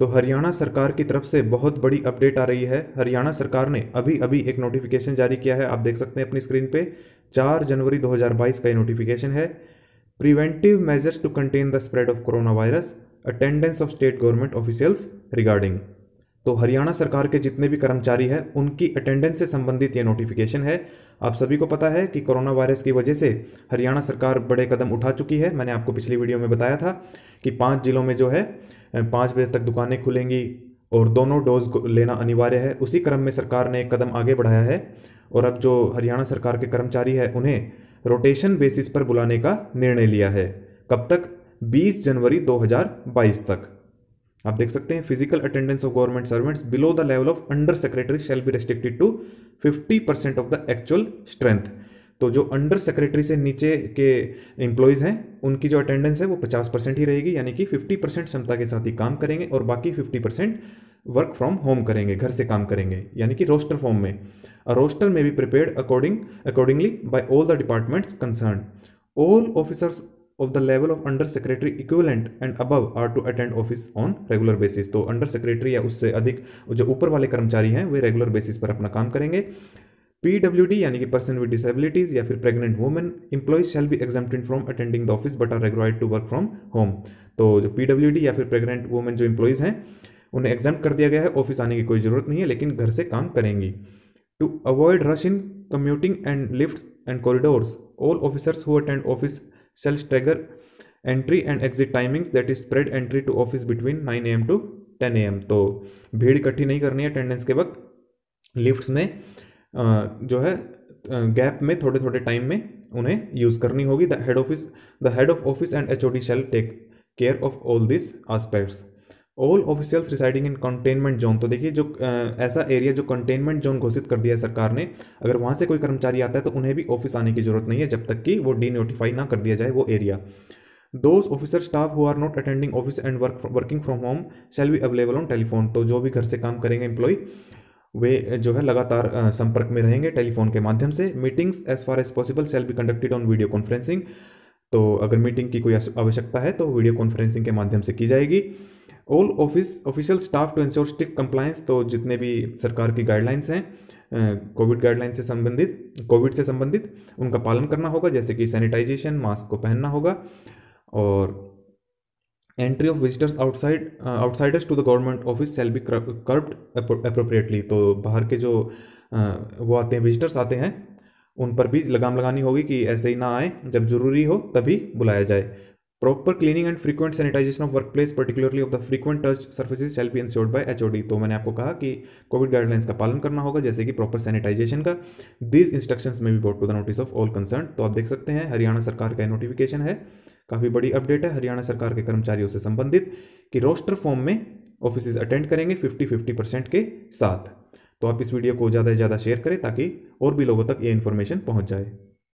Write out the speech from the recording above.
तो हरियाणा सरकार की तरफ से बहुत बड़ी अपडेट आ रही है हरियाणा सरकार ने अभी अभी एक नोटिफिकेशन जारी किया है आप देख सकते हैं अपनी स्क्रीन पे 4 जनवरी 2022 का ये नोटिफिकेशन है preventive measures to contain the spread of corona virus attendance of state government officials regarding तो हरियाणा सरकार के जितने भी कर्मचारी हैं उनकी अटेंडेंस से संबंधित ये नोटिफिकेशन है आप सभी को पता है कि कोरोना वायरस की वजह से हरियाणा सरकार बड़े कदम उठा चुकी है मैंने आपको पिछली वीडियो में बताया था कि पाँच जिलों में जो है पाँच बजे तक दुकानें खुलेंगी और दोनों डोज लेना अनिवार्य है उसी क्रम में सरकार ने एक कदम आगे बढ़ाया है और अब जो हरियाणा सरकार के कर्मचारी है उन्हें रोटेशन बेसिस पर बुलाने का निर्णय लिया है कब तक 20 जनवरी 2022 तक आप देख सकते हैं physical attendance of government servants below the level of under secretary shall be restricted to 50 percent of the actual strength तो जो अंडर सेक्रेटरी से नीचे के एम्प्लॉयज़ हैं उनकी जो अटेंडेंस है वो 50 परसेंट ही रहेगी यानी कि 50 परसेंट क्षमता के साथ ही काम करेंगे और बाकी 50 परसेंट वर्क फ्रॉम होम करेंगे घर से काम करेंगे यानी कि रोस्टर फॉर्म में रोस्टर में be prepare according accordingly by all the departments concern all officers of the level of under secretary equivalent and above are to attend office on regular basis तो under secretary या उससे अधिक जो ऊपर वाले कर्मचारी हैं वे regular basis पर अपना काम करेंगे पी डब्ल्यू डी यानी कि पर्सन विद डिसबिलिटीज या फिर pregnant women employees shall be exempted from attending the office but are regularised to work from home तो जो पी डब्ल्यू डी या फिर प्रेगनेंट वुमेन जो इंप्लॉइज हैं उन्हें एग्जाम कर दिया गया है ऑफिस आने की कोई ज़रूरत नहीं है लेकिन घर से काम करेंगी to avoid rush in commuting and lift and corridors all officers who attend office shall stagger entry and exit timings that is spread entry to office between 9 AM to 10 AM तो भीड़ इकट्ठी नहीं करनी है अटेंडेंस के वक्त lifts में जो है गैप में थोड़े थोड़े टाइम में उन्हें यूज़ करनी होगी the head office the head of office and H O D shall take care of all this aspects all officials residing in containment zone तो देखिए जो आ, ऐसा एरिया जो कंटेनमेंट जोन घोषित कर दिया है सरकार ने अगर वहाँ से कोई कर्मचारी आता है तो उन्हें भी ऑफिस आने की जरूरत नहीं है जब तक कि वो डी नोटिफाई ना कर दिया जाए वो area those officer staff who are not attending office and work working from home shall be available on telephone तो जो भी घर से काम करेंगे एम्प्लॉय वे जो है लगातार संपर्क में रहेंगे टेलीफोन के माध्यम से meetings as far as possible shall be conducted on video conferencing तो अगर मीटिंग की कोई आवश्यकता है तो वीडियो कॉन्फ्रेंसिंग के माध्यम से की जाएगी all office official staff to ensure stick compliance तो जितने भी सरकार की गाइडलाइंस हैं कोविड गाइडलाइन से संबंधित कोविड से संबंधित उनका पालन करना होगा जैसे कि सैनिटाइजेशन मास्क को पहनना होगा और entry of visitors outside outsiders to the government office shall be curbed appropriately तो बाहर के जो uh, वो आते हैं विजिटर्स आते हैं उन पर भी लगाम लगानी होगी कि ऐसे ही ना आए जब ज़रूरी हो तभी बुलाया जाए proper cleaning and frequent sanitisation of work place particularly of the frequent touch surfaces shall be ensured by HOD तो मैंने आपको कहा कि कोविड गाइडलाइंस का पालन करना होगा जैसे कि प्रॉपर सैनिटाइजेशन का दिस इंस्ट्रक्शंस में भी brought to the notice of all concern तो आप देख सकते हैं हरियाणा सरकार का नोटिफिकेशन है काफ़ी बड़ी अपडेट है हरियाणा सरकार के कर्मचारियों से संबंधित कि रोस्टर फॉर्म में ऑफिस अटेंड करेंगे फिफ्टी फिफ्टी परसेंट के साथ तो आप इस वीडियो को ज़्यादा से ज़्यादा शेयर करें ताकि और भी लोगों तक ये इन्फॉर्मेशन पहुँच जाए